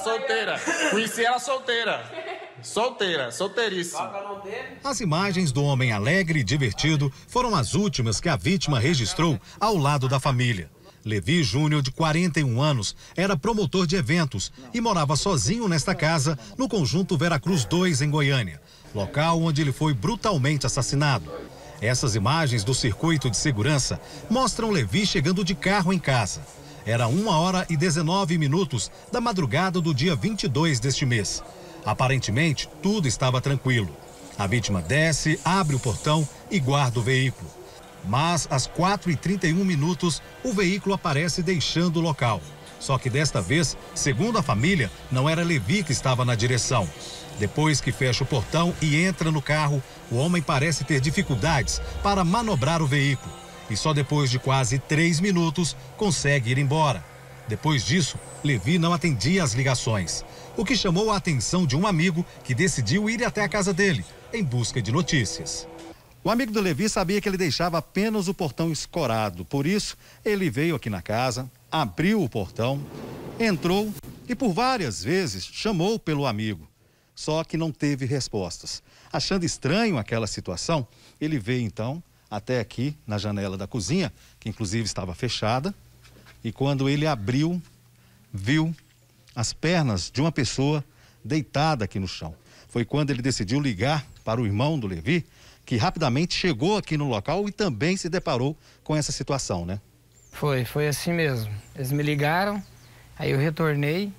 Solteira. Conheci ela solteira. Solteira, solteiríssima. É as imagens do homem alegre e divertido foram as últimas que a vítima registrou ao lado da família. Levi Júnior, de 41 anos, era promotor de eventos e morava sozinho nesta casa, no conjunto Veracruz 2, em Goiânia, local onde ele foi brutalmente assassinado. Essas imagens do circuito de segurança mostram Levi chegando de carro em casa. Era 1 hora e 19 minutos da madrugada do dia 22 deste mês. Aparentemente, tudo estava tranquilo. A vítima desce, abre o portão e guarda o veículo. Mas às 4h31 minutos, o veículo aparece deixando o local. Só que desta vez, segundo a família, não era Levi que estava na direção. Depois que fecha o portão e entra no carro, o homem parece ter dificuldades para manobrar o veículo e só depois de quase três minutos consegue ir embora. Depois disso, Levi não atendia as ligações, o que chamou a atenção de um amigo que decidiu ir até a casa dele em busca de notícias. O amigo do Levi sabia que ele deixava apenas o portão escorado, por isso ele veio aqui na casa, abriu o portão, entrou e por várias vezes chamou pelo amigo, só que não teve respostas. Achando estranho aquela situação, ele veio então, até aqui na janela da cozinha, que inclusive estava fechada, e quando ele abriu, viu as pernas de uma pessoa deitada aqui no chão. Foi quando ele decidiu ligar para o irmão do Levi, que rapidamente chegou aqui no local e também se deparou com essa situação, né? Foi, foi assim mesmo. Eles me ligaram, aí eu retornei,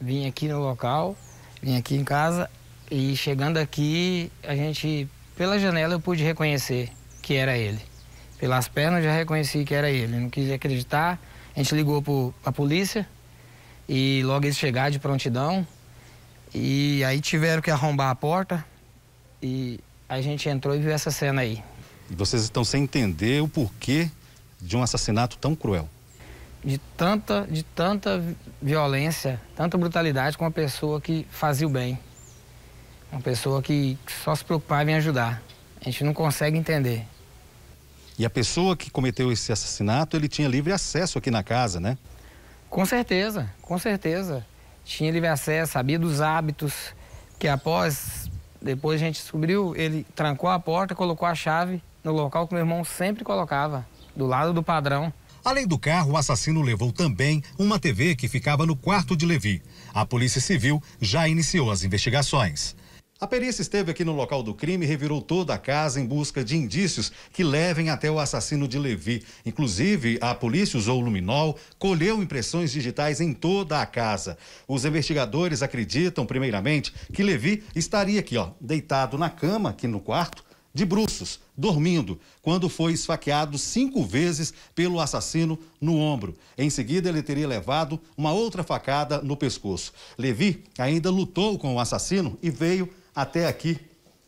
vim aqui no local, vim aqui em casa e chegando aqui, a gente pela janela eu pude reconhecer que era ele. Pelas pernas já reconheci que era ele. Não quis acreditar. A gente ligou para a polícia e logo eles chegaram de prontidão. E aí tiveram que arrombar a porta e a gente entrou e viu essa cena aí. E vocês estão sem entender o porquê de um assassinato tão cruel? De tanta, de tanta violência, tanta brutalidade com uma pessoa que fazia o bem. Uma pessoa que só se preocupava em ajudar. A gente não consegue entender. E a pessoa que cometeu esse assassinato, ele tinha livre acesso aqui na casa, né? Com certeza, com certeza. Tinha livre acesso, sabia dos hábitos, que após, depois a gente descobriu, ele trancou a porta, colocou a chave no local que meu irmão sempre colocava, do lado do padrão. Além do carro, o assassino levou também uma TV que ficava no quarto de Levi. A Polícia Civil já iniciou as investigações. A perícia esteve aqui no local do crime e revirou toda a casa em busca de indícios que levem até o assassino de Levi. Inclusive, a polícia usou luminol, colheu impressões digitais em toda a casa. Os investigadores acreditam, primeiramente, que Levi estaria aqui, ó, deitado na cama, aqui no quarto, de bruços, dormindo, quando foi esfaqueado cinco vezes pelo assassino no ombro. Em seguida, ele teria levado uma outra facada no pescoço. Levi ainda lutou com o assassino e veio até aqui,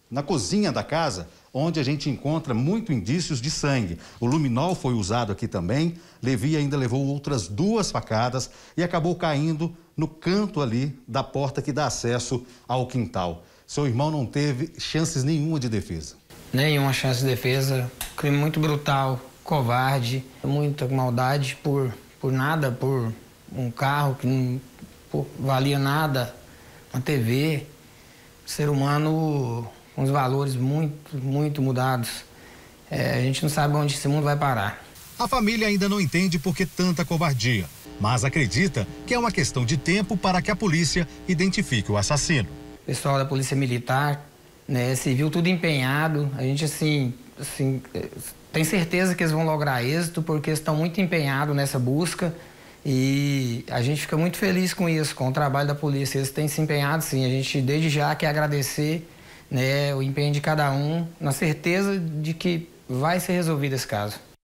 na cozinha da casa, onde a gente encontra muito indícios de sangue. O luminol foi usado aqui também. Levi ainda levou outras duas facadas e acabou caindo no canto ali da porta que dá acesso ao quintal. Seu irmão não teve chances nenhuma de defesa. Nenhuma chance de defesa. Crime muito brutal, covarde, muita maldade por, por nada, por um carro que não por, valia nada, uma TV ser humano com os valores muito, muito mudados. É, a gente não sabe onde esse mundo vai parar. A família ainda não entende por que tanta covardia, mas acredita que é uma questão de tempo para que a polícia identifique o assassino. O pessoal da Polícia Militar, né, civil, tudo empenhado. A gente, assim, assim eh, tem certeza que eles vão lograr êxito porque estão muito empenhados nessa busca. E a gente fica muito feliz com isso, com o trabalho da polícia. Eles têm se empenhado, sim. A gente, desde já, quer agradecer né, o empenho de cada um, na certeza de que vai ser resolvido esse caso.